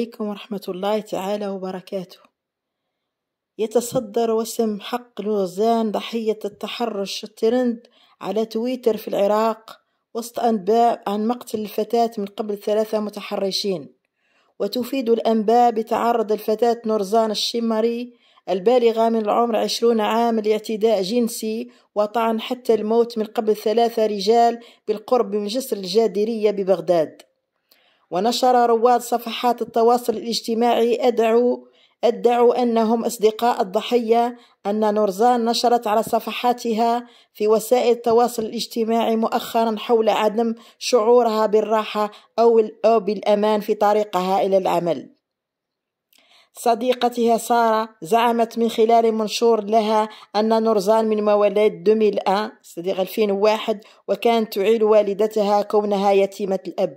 عليكم ورحمة الله تعالى وبركاته يتصدر وسم حق لوزان ضحية التحرش الترند على تويتر في العراق وسط أنباء عن مقتل الفتاة من قبل ثلاثة متحرشين وتفيد الأنباء بتعرض الفتاة نورزان الشمري البالغة من العمر عشرون عام لاعتداء جنسي وطعن حتى الموت من قبل ثلاثة رجال بالقرب من جسر الجادرية ببغداد ونشر رواد صفحات التواصل الاجتماعي أدعوا ادعوا أنهم أصدقاء الضحية أن نورزان نشرت على صفحاتها في وسائل التواصل الاجتماعي مؤخرا حول عدم شعورها بالراحة أو بالأمان في طريقها إلى العمل صديقتها سارة زعمت من خلال منشور لها أن نورزان من مواليد 2001 صديق 2001 وكانت تعيل والدتها كونها يتيمة الأب